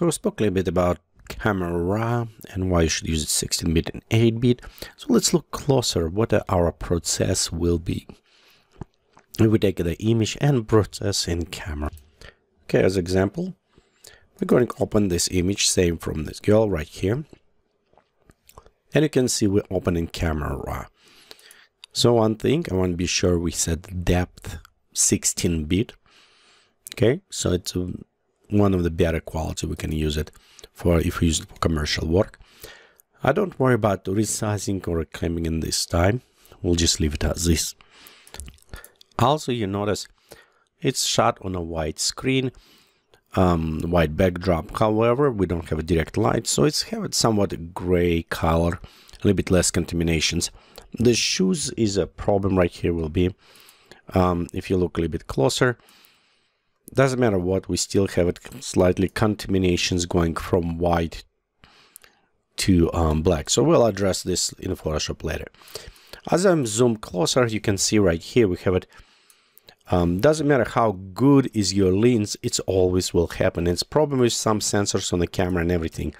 So we spoke a little bit about camera and why you should use it 16-bit and 8-bit. So let's look closer what our process will be. We take the image and process in camera. Okay, as example, we're going to open this image, same from this girl right here. And you can see we are opening camera. Raw. So one thing, I want to be sure we set depth 16-bit. Okay, so it's um, one of the better quality we can use it for if we use it for commercial work. I don't worry about resizing or reclaiming in this time. We'll just leave it as this. Also, you notice it's shot on a white screen, um, white backdrop. However, we don't have a direct light, so it's have it somewhat gray color, a little bit less contaminations. The shoes is a problem right here will be, um, if you look a little bit closer, doesn't matter what, we still have it slightly contaminations going from white to um, black. So we'll address this in Photoshop later. As I'm zoomed closer, you can see right here we have it. Um, doesn't matter how good is your lens, it's always will happen. It's problem with some sensors on the camera and everything.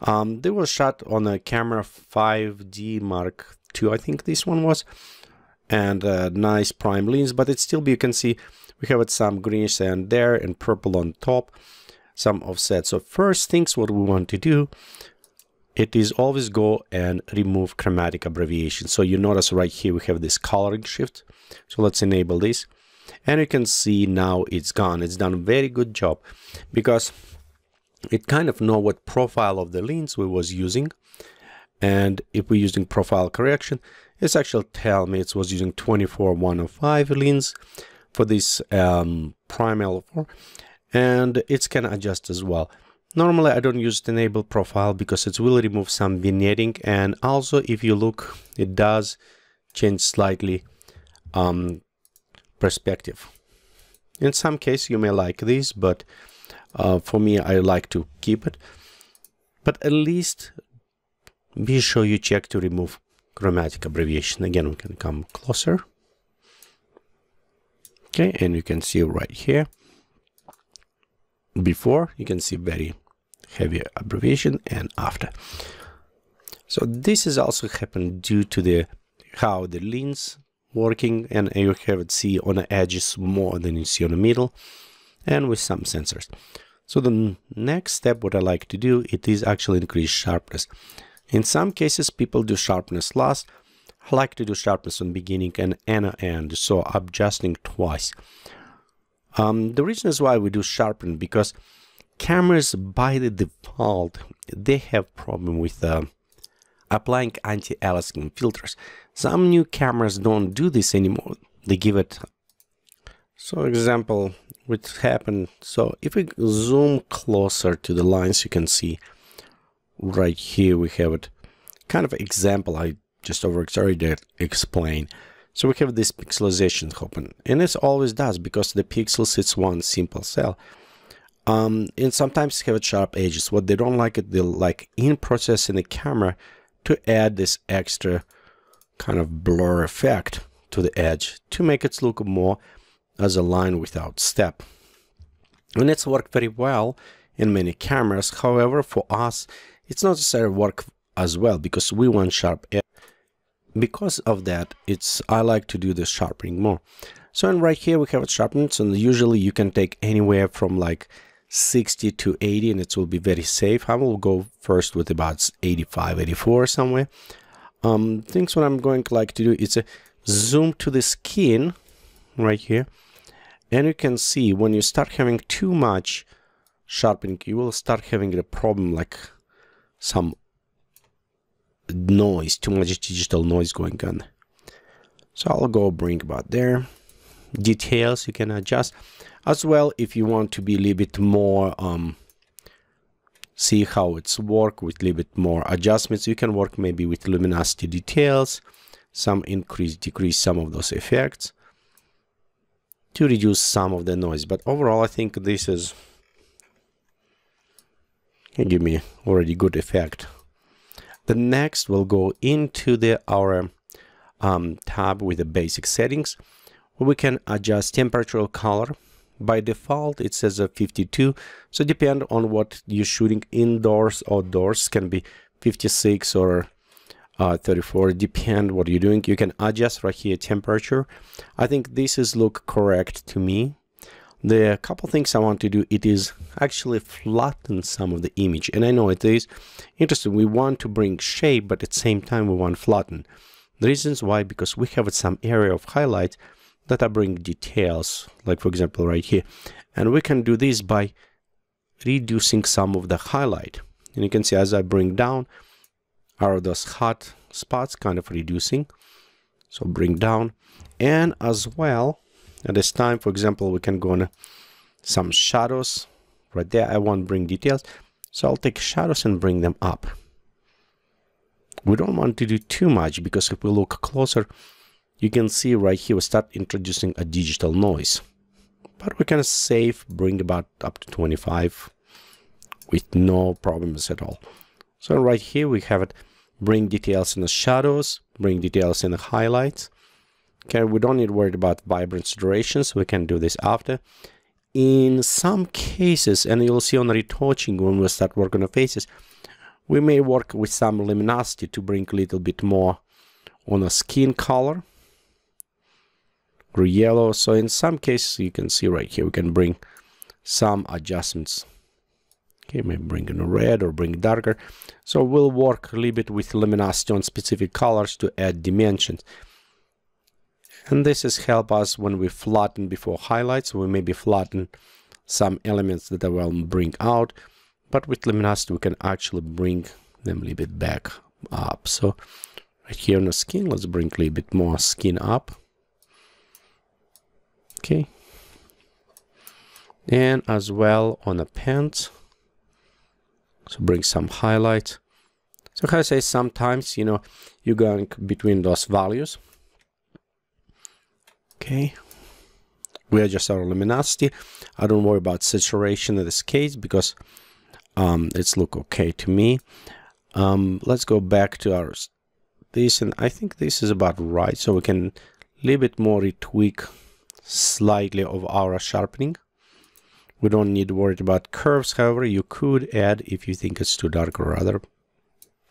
Um, they were shot on a camera 5D Mark II, I think this one was, and a nice prime lens, but it still, you can see we have it some greenish sand there and purple on top, some offset. So first things what we want to do, it is always go and remove chromatic abbreviation. So you notice right here we have this coloring shift. So let's enable this. And you can see now it's gone. It's done a very good job because it kind of know what profile of the lens we was using. And if we're using profile correction, it's actually tell me it was using 24 105 lens for this um, prime L4 and it can adjust as well. Normally I don't use enable profile because it will remove some vignetting and also if you look it does change slightly um, perspective. In some case you may like this but uh, for me I like to keep it but at least be sure you check to remove chromatic abbreviation. Again we can come closer okay and you can see right here before you can see very heavy abbreviation and after so this is also happened due to the how the lens working and you have it see on the edges more than you see on the middle and with some sensors so the next step what i like to do it is actually increase sharpness in some cases people do sharpness loss. I like to do sharpness on beginning and end, so adjusting twice. Um, the reason is why we do sharpen because cameras by the default they have problem with uh, applying anti-aliasing filters. Some new cameras don't do this anymore. They give it. So example, which happened. So if we zoom closer to the lines, you can see right here we have it. Kind of example I just overexerted explain. So we have this pixelization happen, and it always does because the pixels it's one simple cell. Um, and sometimes have sharp edges. What they don't like it, they like in processing the camera to add this extra kind of blur effect to the edge to make it look more as a line without step. And it's worked very well in many cameras. However, for us, it's not necessarily work as well because we want sharp edges because of that, it's I like to do the sharpening more. So and right here we have a sharpening, so usually you can take anywhere from like 60 to 80 and it will be very safe. I will go first with about 85, 84 somewhere. Um, things what I'm going to like to do is a zoom to the skin right here. And you can see when you start having too much sharpening, you will start having a problem like some noise, too much digital noise going on. So I'll go bring about there. Details you can adjust as well if you want to be a little bit more um, see how it's work with a little bit more adjustments. You can work maybe with luminosity details, some increase, decrease some of those effects to reduce some of the noise. But overall, I think this is give me already good effect. The next we'll go into the our um, tab with the basic settings where we can adjust temperature or color. By default it says a 52 so depend on what you're shooting indoors outdoors can be 56 or uh, 34 depend what you're doing you can adjust right here temperature I think this is look correct to me the couple things I want to do, it is actually flatten some of the image. And I know it is interesting. We want to bring shape, but at the same time, we want flatten. The reasons why, because we have some area of highlight that I bring details, like for example, right here. And we can do this by reducing some of the highlight. And you can see as I bring down, are those hot spots kind of reducing. So bring down. And as well, at this time, for example, we can go on uh, some shadows right there. I won't bring details. So I'll take shadows and bring them up. We don't want to do too much because if we look closer, you can see right here, we start introducing a digital noise. But we can save, bring about up to 25 with no problems at all. So right here we have it, bring details in the shadows, bring details in the highlights. Okay, we don't need to worry about vibrance durations, we can do this after. In some cases, and you'll see on retouching when we start working on faces, we may work with some luminosity to bring a little bit more on a skin color or yellow. So in some cases, you can see right here, we can bring some adjustments. Okay, maybe bring in red or bring darker. So we'll work a little bit with luminosity on specific colors to add dimensions. And this is help us when we flatten before highlights, we maybe flatten some elements that I will bring out, but with luminosity we can actually bring them a little bit back up. So right here on the skin, let's bring a little bit more skin up. Okay. And as well on the pants. So bring some highlight. So I say sometimes, you know, you're going between those values okay we adjust our luminosity i don't worry about saturation in this case because um, it's look okay to me um, let's go back to our this and i think this is about right so we can a little bit more retweak slightly of our sharpening we don't need to worry about curves however you could add if you think it's too dark or other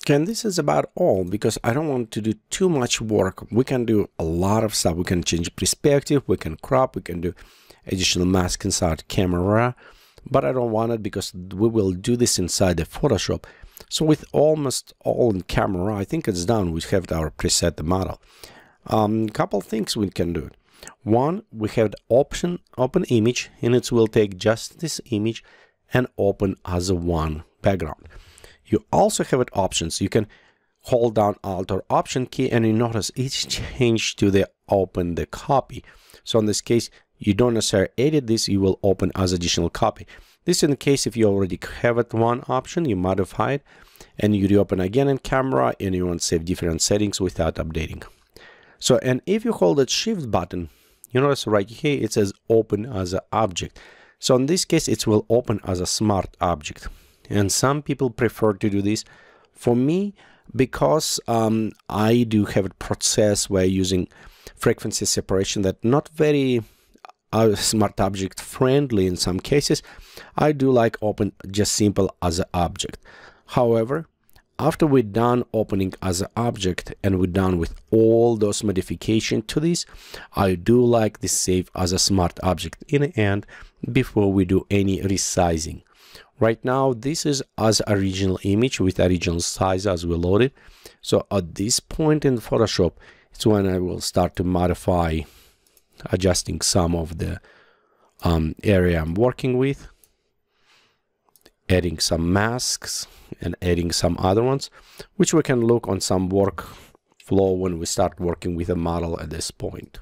and this is about all because I don't want to do too much work. We can do a lot of stuff. We can change perspective, we can crop, we can do additional mask inside camera, but I don't want it because we will do this inside the Photoshop. So with almost all in camera, I think it's done. We have our preset model. A um, couple things we can do. One, we have the option open image and it will take just this image and open as a one background. You also have options. You can hold down Alt or Option key and you notice it's changed to the open the copy. So in this case, you don't necessarily edit this, you will open as additional copy. This in the case if you already have it one option, you modify it and you reopen again in camera and you want to save different settings without updating. So, and if you hold that shift button, you notice right here, it says open as an object. So in this case, it will open as a smart object and some people prefer to do this. For me, because um, I do have a process where using frequency separation that not very uh, smart object friendly in some cases, I do like open just simple as an object. However, after we're done opening as an object and we're done with all those modification to this, I do like this save as a smart object in the end before we do any resizing. Right now, this is as original image with original size as we loaded. So at this point in Photoshop, it's when I will start to modify, adjusting some of the um, area I'm working with, adding some masks and adding some other ones, which we can look on some workflow when we start working with a model at this point.